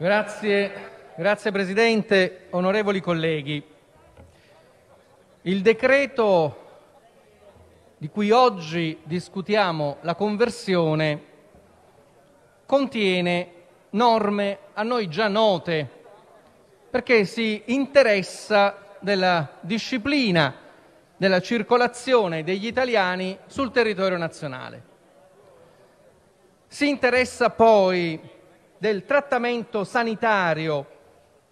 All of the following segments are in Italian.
Signor Presidente, onorevoli colleghi, il decreto di cui oggi discutiamo la conversione contiene norme a noi già note, perché si interessa della disciplina della circolazione degli italiani sul territorio nazionale. Si interessa poi del trattamento sanitario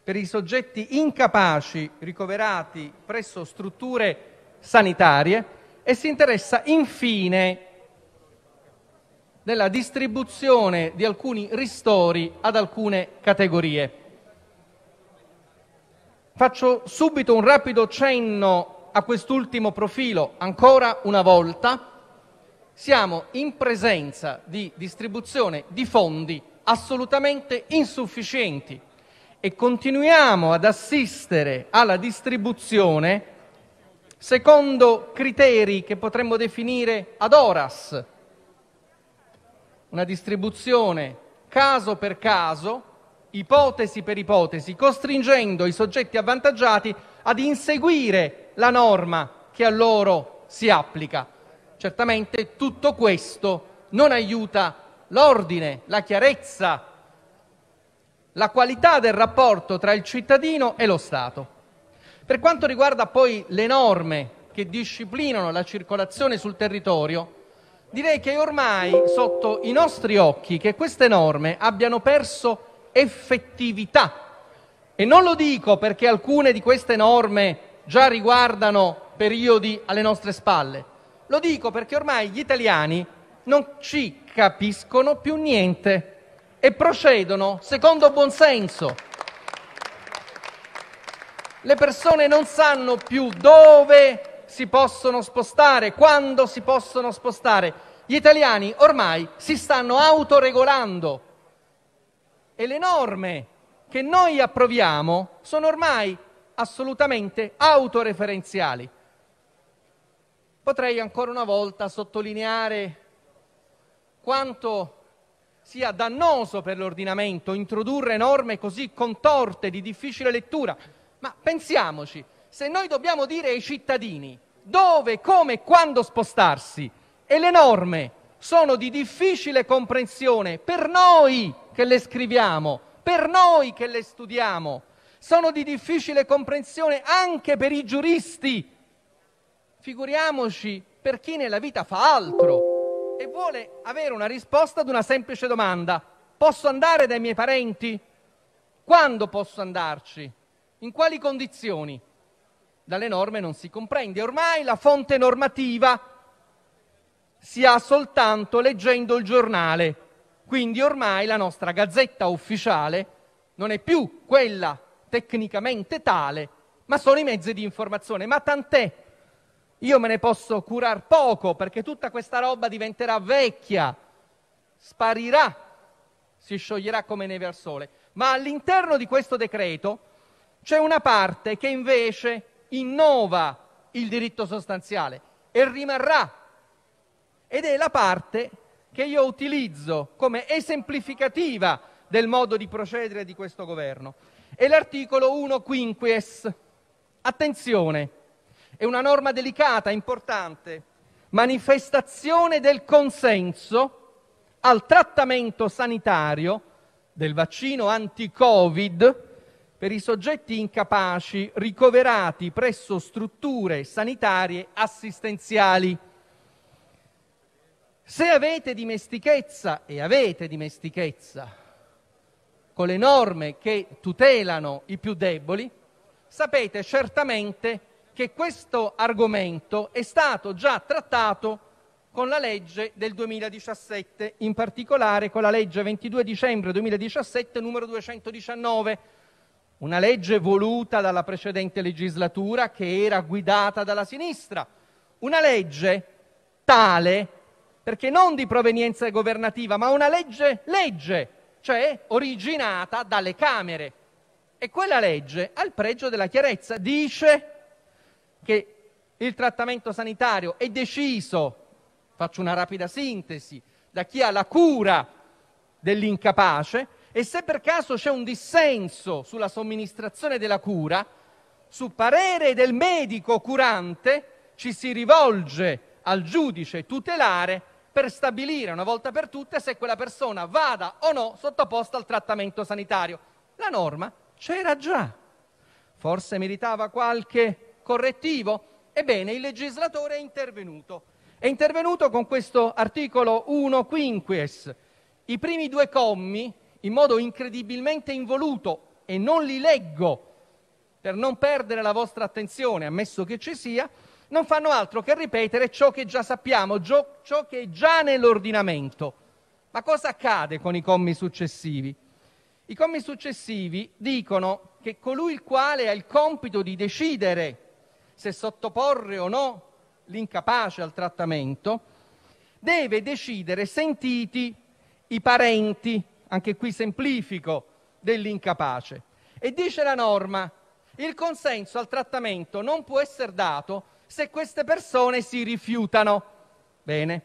per i soggetti incapaci ricoverati presso strutture sanitarie e si interessa, infine, della distribuzione di alcuni ristori ad alcune categorie. Faccio subito un rapido cenno a quest'ultimo profilo. Ancora una volta siamo in presenza di distribuzione di fondi assolutamente insufficienti e continuiamo ad assistere alla distribuzione secondo criteri che potremmo definire ad horas, una distribuzione caso per caso, ipotesi per ipotesi, costringendo i soggetti avvantaggiati ad inseguire la norma che a loro si applica. Certamente tutto questo non aiuta l'ordine, la chiarezza, la qualità del rapporto tra il cittadino e lo Stato. Per quanto riguarda poi le norme che disciplinano la circolazione sul territorio, direi che ormai sotto i nostri occhi che queste norme abbiano perso effettività. E non lo dico perché alcune di queste norme già riguardano periodi alle nostre spalle, lo dico perché ormai gli italiani non ci capiscono più niente e procedono secondo buonsenso. Le persone non sanno più dove si possono spostare, quando si possono spostare. Gli italiani ormai si stanno autoregolando e le norme che noi approviamo sono ormai assolutamente autoreferenziali. Potrei ancora una volta sottolineare quanto sia dannoso per l'ordinamento introdurre norme così contorte, di difficile lettura. Ma pensiamoci: se noi dobbiamo dire ai cittadini dove, come e quando spostarsi e le norme sono di difficile comprensione per noi che le scriviamo, per noi che le studiamo, sono di difficile comprensione anche per i giuristi, figuriamoci per chi nella vita fa altro e vuole avere una risposta ad una semplice domanda. Posso andare dai miei parenti? Quando posso andarci? In quali condizioni? Dalle norme non si comprende. Ormai la fonte normativa si ha soltanto leggendo il giornale. Quindi ormai la nostra gazzetta ufficiale non è più quella tecnicamente tale, ma sono i mezzi di informazione. Ma tant'è, io me ne posso curare poco perché tutta questa roba diventerà vecchia, sparirà, si scioglierà come neve al sole. Ma all'interno di questo decreto c'è una parte che invece innova il diritto sostanziale e rimarrà. Ed è la parte che io utilizzo come esemplificativa del modo di procedere di questo governo. È l'articolo 1 quinquies. Attenzione, è una norma delicata, importante: manifestazione del consenso al trattamento sanitario del vaccino anti-Covid per i soggetti incapaci ricoverati presso strutture sanitarie assistenziali. Se avete dimestichezza, e avete dimestichezza, con le norme che tutelano i più deboli, sapete certamente che questo argomento è stato già trattato con la legge del 2017, in particolare con la legge 22 dicembre 2017, n. 219, una legge voluta dalla precedente legislatura che era guidata dalla sinistra, una legge tale perché non di provenienza governativa, ma una legge legge, cioè originata dalle Camere. E quella legge, al pregio della chiarezza, dice che il trattamento sanitario è deciso faccio una rapida sintesi da chi ha la cura dell'incapace e se per caso c'è un dissenso sulla somministrazione della cura, su parere del medico curante ci si rivolge al giudice tutelare per stabilire una volta per tutte se quella persona vada o no sottoposta al trattamento sanitario. La norma c'era già, forse meritava qualche correttivo? Ebbene, il legislatore è intervenuto. È intervenuto con questo articolo 1-*quinquies*. I primi due commi, in modo incredibilmente involuto, e non li leggo per non perdere la vostra attenzione, ammesso che ci sia, non fanno altro che ripetere ciò che già sappiamo, ciò che è già nell'ordinamento. Ma cosa accade con i commi successivi? I commi successivi dicono che colui il quale ha il compito di decidere se sottoporre o no l'incapace al trattamento, deve decidere sentiti i parenti, anche qui semplifico, dell'incapace. E dice la norma, il consenso al trattamento non può essere dato se queste persone si rifiutano. Bene,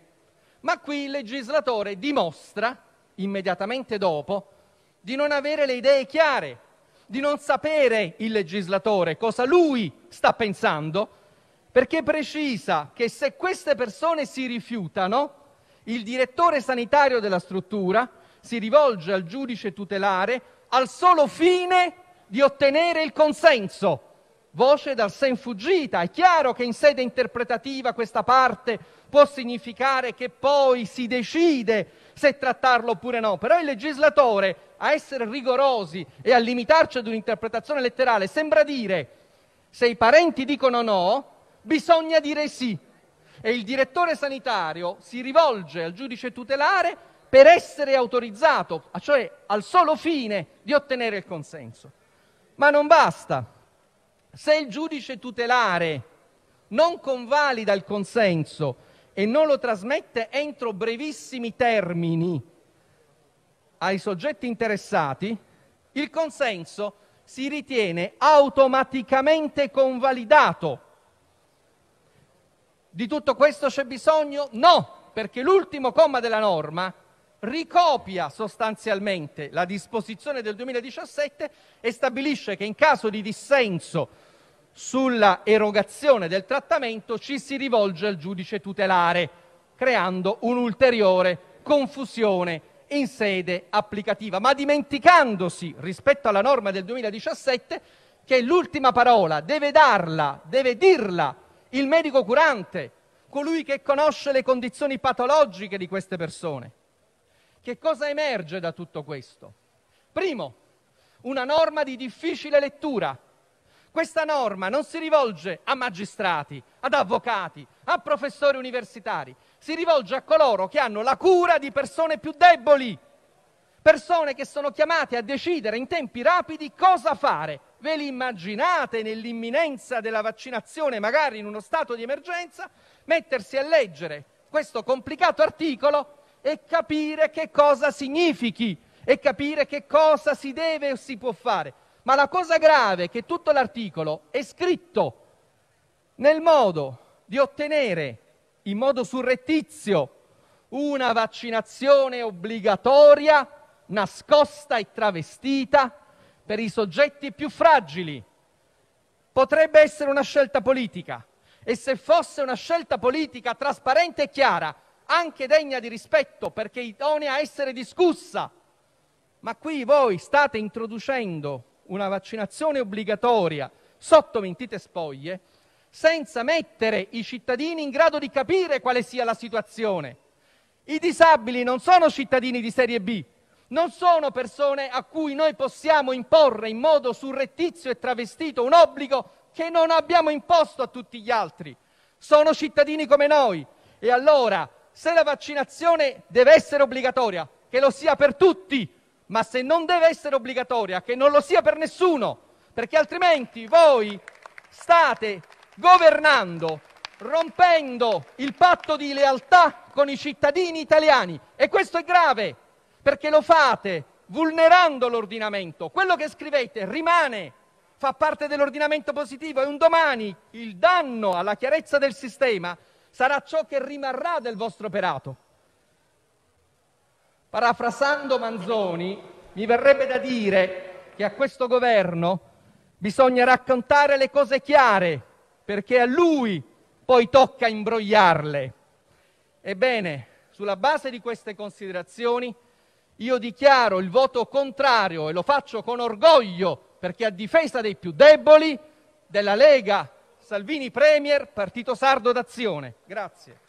ma qui il legislatore dimostra, immediatamente dopo, di non avere le idee chiare di non sapere il legislatore cosa lui sta pensando, perché precisa che se queste persone si rifiutano, il direttore sanitario della struttura si rivolge al giudice tutelare al solo fine di ottenere il consenso. Voce dal sen fuggita. È chiaro che in sede interpretativa questa parte può significare che poi si decide se trattarlo oppure no, però il legislatore, a essere rigorosi e a limitarci ad un'interpretazione letterale, sembra dire se i parenti dicono no, bisogna dire sì. E il direttore sanitario si rivolge al giudice tutelare per essere autorizzato, cioè al solo fine di ottenere il consenso. Ma non basta. Se il giudice tutelare non convalida il consenso e non lo trasmette entro brevissimi termini ai soggetti interessati, il consenso si ritiene automaticamente convalidato. Di tutto questo c'è bisogno? No, perché l'ultimo comma della norma ricopia sostanzialmente la disposizione del 2017 e stabilisce che in caso di dissenso sulla erogazione del trattamento ci si rivolge al giudice tutelare, creando un'ulteriore confusione in sede applicativa, ma dimenticandosi, rispetto alla norma del 2017, che l'ultima parola deve darla, deve dirla il medico curante, colui che conosce le condizioni patologiche di queste persone. Che cosa emerge da tutto questo? Primo, una norma di difficile lettura, questa norma non si rivolge a magistrati, ad avvocati, a professori universitari, si rivolge a coloro che hanno la cura di persone più deboli, persone che sono chiamate a decidere in tempi rapidi cosa fare. Ve li immaginate nell'imminenza della vaccinazione, magari in uno stato di emergenza, mettersi a leggere questo complicato articolo e capire che cosa significhi e capire che cosa si deve o si può fare. Ma la cosa grave è che tutto l'articolo è scritto nel modo di ottenere in modo surrettizio una vaccinazione obbligatoria nascosta e travestita per i soggetti più fragili. Potrebbe essere una scelta politica e se fosse una scelta politica trasparente e chiara, anche degna di rispetto perché idonea a essere discussa, ma qui voi state introducendo una vaccinazione obbligatoria sotto mentite spoglie, senza mettere i cittadini in grado di capire quale sia la situazione. I disabili non sono cittadini di serie B, non sono persone a cui noi possiamo imporre in modo surrettizio e travestito un obbligo che non abbiamo imposto a tutti gli altri. Sono cittadini come noi e allora se la vaccinazione deve essere obbligatoria, che lo sia per tutti, ma se non deve essere obbligatoria, che non lo sia per nessuno, perché altrimenti voi state governando rompendo il patto di lealtà con i cittadini italiani e questo è grave, perché lo fate vulnerando l'ordinamento. Quello che scrivete rimane, fa parte dell'ordinamento positivo e un domani il danno alla chiarezza del sistema sarà ciò che rimarrà del vostro operato. Parafrasando Manzoni, mi verrebbe da dire che a questo Governo bisogna raccontare le cose chiare, perché a lui poi tocca imbrogliarle. Ebbene, sulla base di queste considerazioni, io dichiaro il voto contrario e lo faccio con orgoglio perché a difesa dei più deboli della Lega Salvini Premier Partito Sardo d'Azione. Grazie.